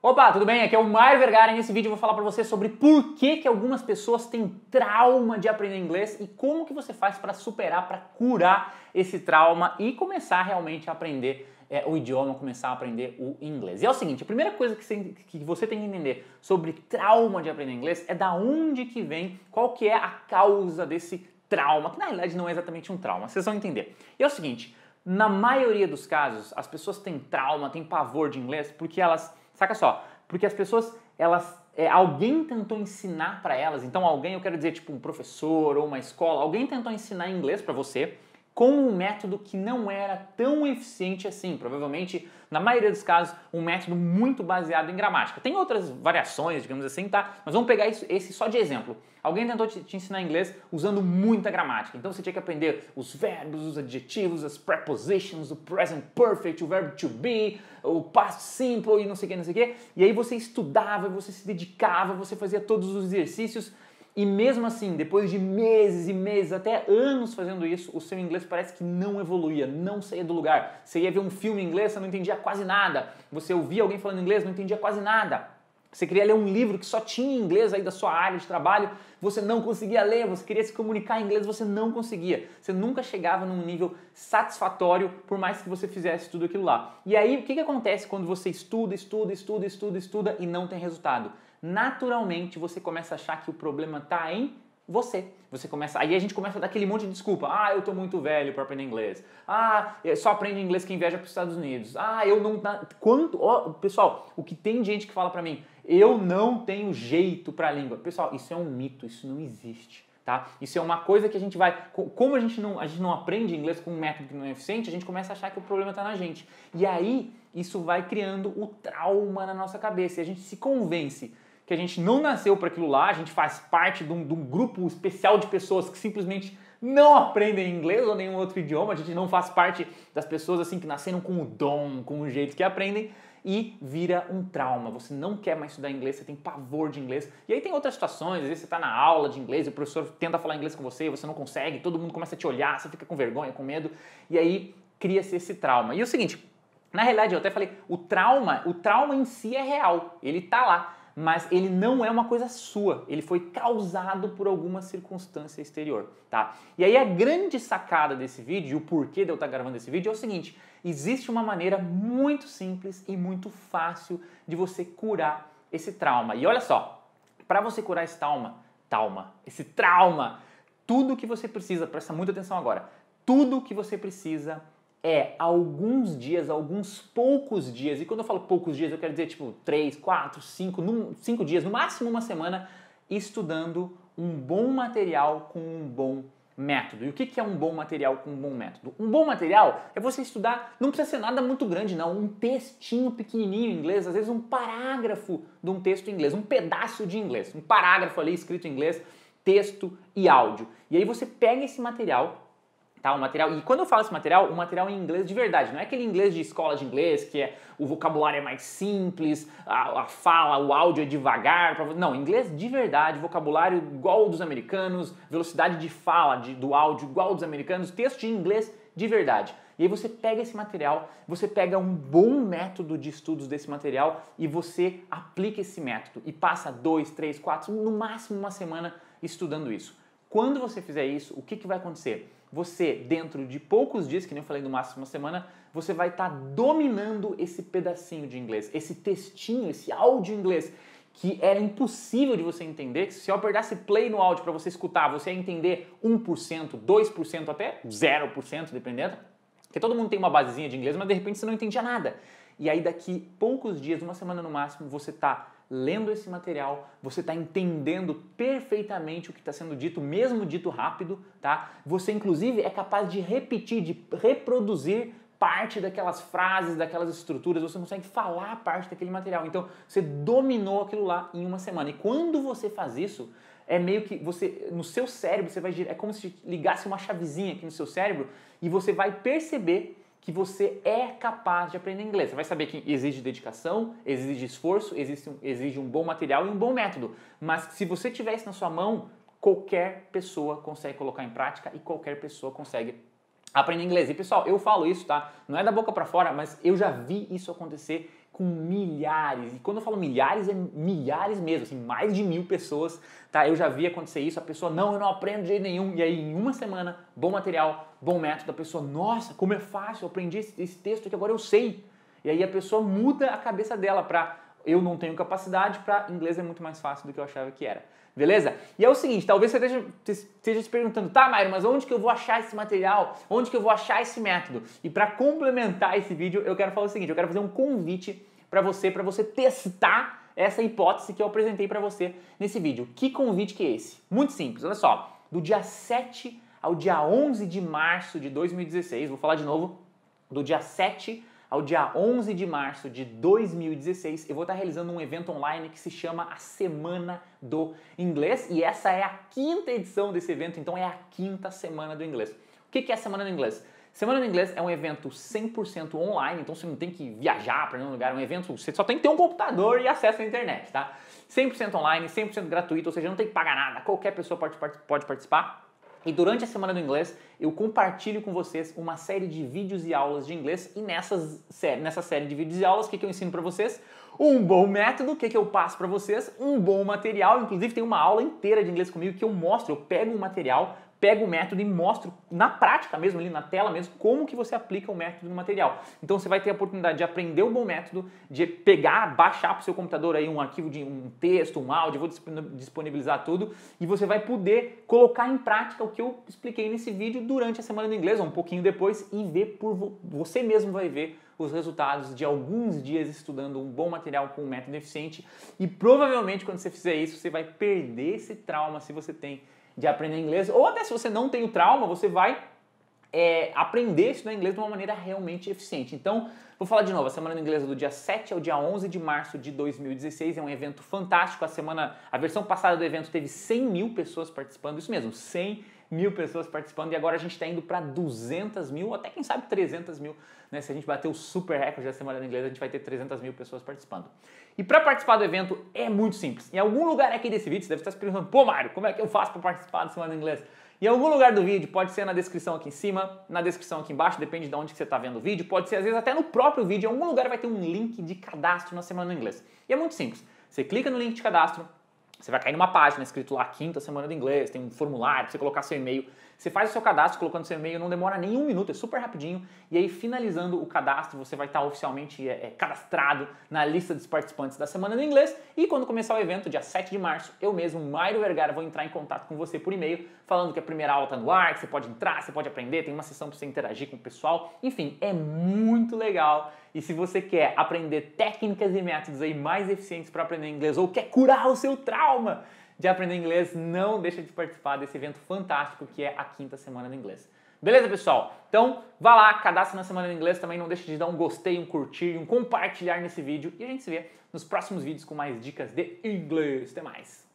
Opa, tudo bem? Aqui é o Mário Vergara e nesse vídeo eu vou falar para você sobre por que, que algumas pessoas têm trauma de aprender inglês e como que você faz para superar, para curar esse trauma e começar realmente a aprender é, o idioma, começar a aprender o inglês. E é o seguinte, a primeira coisa que você, que você tem que entender sobre trauma de aprender inglês é da onde que vem, qual que é a causa desse trauma, que na realidade não é exatamente um trauma, vocês vão entender. E é o seguinte, na maioria dos casos, as pessoas têm trauma, têm pavor de inglês porque elas Saca só, porque as pessoas, elas, é, alguém tentou ensinar para elas. Então alguém, eu quero dizer, tipo um professor ou uma escola, alguém tentou ensinar inglês para você com um método que não era tão eficiente assim. Provavelmente, na maioria dos casos, um método muito baseado em gramática. Tem outras variações, digamos assim, tá? Mas vamos pegar isso, esse só de exemplo. Alguém tentou te, te ensinar inglês usando muita gramática. Então você tinha que aprender os verbos, os adjetivos, as prepositions, o present perfect, o verbo to be, o past simple e não sei o que, não sei o que. E aí você estudava, você se dedicava, você fazia todos os exercícios e mesmo assim, depois de meses e meses, até anos fazendo isso, o seu inglês parece que não evoluía, não saía do lugar. Você ia ver um filme em inglês, você não entendia quase nada. Você ouvia alguém falando inglês, não entendia quase nada. Você queria ler um livro que só tinha inglês aí da sua área de trabalho, você não conseguia ler, você queria se comunicar em inglês, você não conseguia. Você nunca chegava num nível satisfatório, por mais que você fizesse tudo aquilo lá. E aí, o que, que acontece quando você estuda, estuda, estuda, estuda, estuda e não tem resultado? naturalmente você começa a achar que o problema está em você. Você começa, aí a gente começa a dar aquele monte de desculpa. Ah, eu tô muito velho para aprender inglês. Ah, só aprende inglês quem viaja para os Estados Unidos. Ah, eu não quanto, oh, pessoal, o que tem gente que fala para mim, eu não tenho jeito para a língua. Pessoal, isso é um mito, isso não existe. Tá? Isso é uma coisa que a gente vai. Como a gente não, a gente não aprende inglês com um método que não é eficiente, a gente começa a achar que o problema está na gente. E aí, isso vai criando o trauma na nossa cabeça. E a gente se convence que a gente não nasceu para aquilo lá, a gente faz parte de um, de um, grupo especial de pessoas que simplesmente não aprendem inglês ou nenhum outro idioma, a gente não faz parte das pessoas assim que nasceram com o dom, com o jeito que aprendem e vira um trauma. Você não quer mais estudar inglês, você tem pavor de inglês. E aí tem outras situações, às vezes você está na aula de inglês, o professor tenta falar inglês com você, você não consegue, todo mundo começa a te olhar, você fica com vergonha, com medo, e aí cria-se esse trauma. E é o seguinte, na realidade, eu até falei, o trauma, o trauma em si é real, ele está lá mas ele não é uma coisa sua, ele foi causado por alguma circunstância exterior, tá? E aí a grande sacada desse vídeo, o porquê de eu estar tá gravando esse vídeo é o seguinte, existe uma maneira muito simples e muito fácil de você curar esse trauma. E olha só, para você curar esse trauma, trauma, esse trauma, tudo que você precisa, presta muita atenção agora, tudo que você precisa é alguns dias, alguns poucos dias, e quando eu falo poucos dias, eu quero dizer tipo 3, 4, 5, 5 dias, no máximo uma semana, estudando um bom material com um bom método. E o que é um bom material com um bom método? Um bom material é você estudar, não precisa ser nada muito grande, não, um textinho pequenininho em inglês, às vezes um parágrafo de um texto em inglês, um pedaço de inglês, um parágrafo ali escrito em inglês, texto e áudio. E aí você pega esse material Tá, o material. E quando eu falo esse material, o material é em inglês de verdade, não é aquele inglês de escola de inglês que é o vocabulário é mais simples, a, a fala, o áudio é devagar. Pra, não, inglês de verdade, vocabulário igual dos americanos, velocidade de fala de, do áudio igual dos americanos, texto em inglês de verdade. E aí você pega esse material, você pega um bom método de estudos desse material e você aplica esse método e passa dois, três, quatro, no máximo uma semana estudando isso. Quando você fizer isso, o que, que vai acontecer? você, dentro de poucos dias, que nem eu falei no máximo uma semana, você vai estar tá dominando esse pedacinho de inglês, esse textinho, esse áudio inglês, que era impossível de você entender, que se eu apertasse play no áudio para você escutar, você ia entender 1%, 2%, até 0%, dependendo. Porque todo mundo tem uma basezinha de inglês, mas de repente você não entendia nada. E aí daqui poucos dias, uma semana no máximo, você está lendo esse material, você está entendendo perfeitamente o que está sendo dito, mesmo dito rápido, tá? Você inclusive é capaz de repetir, de reproduzir parte daquelas frases, daquelas estruturas, você consegue falar parte daquele material. Então, você dominou aquilo lá em uma semana. E quando você faz isso, é meio que você no seu cérebro, você vai é como se ligasse uma chavezinha aqui no seu cérebro e você vai perceber que você é capaz de aprender inglês. Você vai saber que exige dedicação, exige esforço, exige um, exige um bom material e um bom método. Mas se você tiver isso na sua mão, qualquer pessoa consegue colocar em prática e qualquer pessoa consegue aprender inglês. E pessoal, eu falo isso, tá? Não é da boca para fora, mas eu já vi isso acontecer com milhares, e quando eu falo milhares, é milhares mesmo, assim, mais de mil pessoas, tá? Eu já vi acontecer isso, a pessoa, não, eu não aprendo de jeito nenhum, e aí em uma semana, bom material, bom método, a pessoa, nossa, como é fácil, eu aprendi esse, esse texto que agora eu sei. E aí a pessoa muda a cabeça dela para eu não tenho capacidade, para inglês é muito mais fácil do que eu achava que era. Beleza? E é o seguinte, talvez você esteja, esteja se perguntando, tá, Mairo, mas onde que eu vou achar esse material? Onde que eu vou achar esse método? E para complementar esse vídeo, eu quero falar o seguinte, eu quero fazer um convite para você, para você testar essa hipótese que eu apresentei para você nesse vídeo. Que convite que é esse? Muito simples, olha só. Do dia 7 ao dia 11 de março de 2016, vou falar de novo, do dia 7 ao dia 11 de março de 2016, eu vou estar realizando um evento online que se chama a Semana do Inglês e essa é a quinta edição desse evento, então é a quinta Semana do Inglês. O que é a Semana do Inglês? Semana do Inglês é um evento 100% online, então você não tem que viajar para nenhum lugar, é um evento, você só tem que ter um computador e acesso à internet, tá? 100% online, 100% gratuito, ou seja, não tem que pagar nada, qualquer pessoa pode, pode participar. E durante a semana do inglês, eu compartilho com vocês uma série de vídeos e aulas de inglês. E nessas, nessa série de vídeos e aulas, o que, que eu ensino para vocês? Um bom método, o que, que eu passo para vocês? Um bom material. Inclusive, tem uma aula inteira de inglês comigo que eu mostro, eu pego um material pega o método e mostra na prática mesmo, ali na tela mesmo, como que você aplica o método no material. Então você vai ter a oportunidade de aprender o bom método, de pegar, baixar para o seu computador aí um arquivo de um texto, um áudio, vou disponibilizar tudo, e você vai poder colocar em prática o que eu expliquei nesse vídeo durante a semana do inglês, ou um pouquinho depois, e ver por vo você mesmo vai ver os resultados de alguns dias estudando um bom material com um método eficiente, e provavelmente quando você fizer isso, você vai perder esse trauma se você tem de aprender inglês, ou até se você não tem o trauma, você vai é, aprender a estudar inglês de uma maneira realmente eficiente. Então, vou falar de novo, a Semana do Inglês é do dia 7 ao dia 11 de março de 2016, é um evento fantástico, a semana, a versão passada do evento teve 100 mil pessoas participando, isso mesmo, 100 mil mil pessoas participando e agora a gente está indo para 200 mil, até quem sabe 300 mil. Né? Se a gente bater o super recorde da Semana da Inglesa, a gente vai ter 300 mil pessoas participando. E para participar do evento é muito simples. Em algum lugar aqui desse vídeo, você deve estar se perguntando, pô Mário, como é que eu faço para participar da Semana da Inglesa? Em algum lugar do vídeo, pode ser na descrição aqui em cima, na descrição aqui embaixo, depende de onde você está vendo o vídeo, pode ser às vezes até no próprio vídeo, em algum lugar vai ter um link de cadastro na Semana Inglesa. E é muito simples. Você clica no link de cadastro, você vai cair numa página escrito lá quinta semana do inglês, tem um formulário para você colocar seu e-mail. Você faz o seu cadastro colocando seu e-mail, não demora nem um minuto, é super rapidinho. E aí, finalizando o cadastro, você vai estar oficialmente é, é cadastrado na lista dos participantes da semana do inglês. E quando começar o evento, dia 7 de março, eu mesmo, Mário Vergara, vou entrar em contato com você por e-mail, falando que a primeira aula está no ar, que você pode entrar, você pode aprender, tem uma sessão para você interagir com o pessoal. Enfim, é muito legal. E se você quer aprender técnicas e métodos aí mais eficientes para aprender inglês ou quer curar o seu trauma de aprender inglês, não deixa de participar desse evento fantástico que é a quinta semana do inglês. Beleza, pessoal? Então, vá lá, cadastre na Semana do Inglês também. Não deixe de dar um gostei, um curtir, um compartilhar nesse vídeo. E a gente se vê nos próximos vídeos com mais dicas de inglês. Até mais!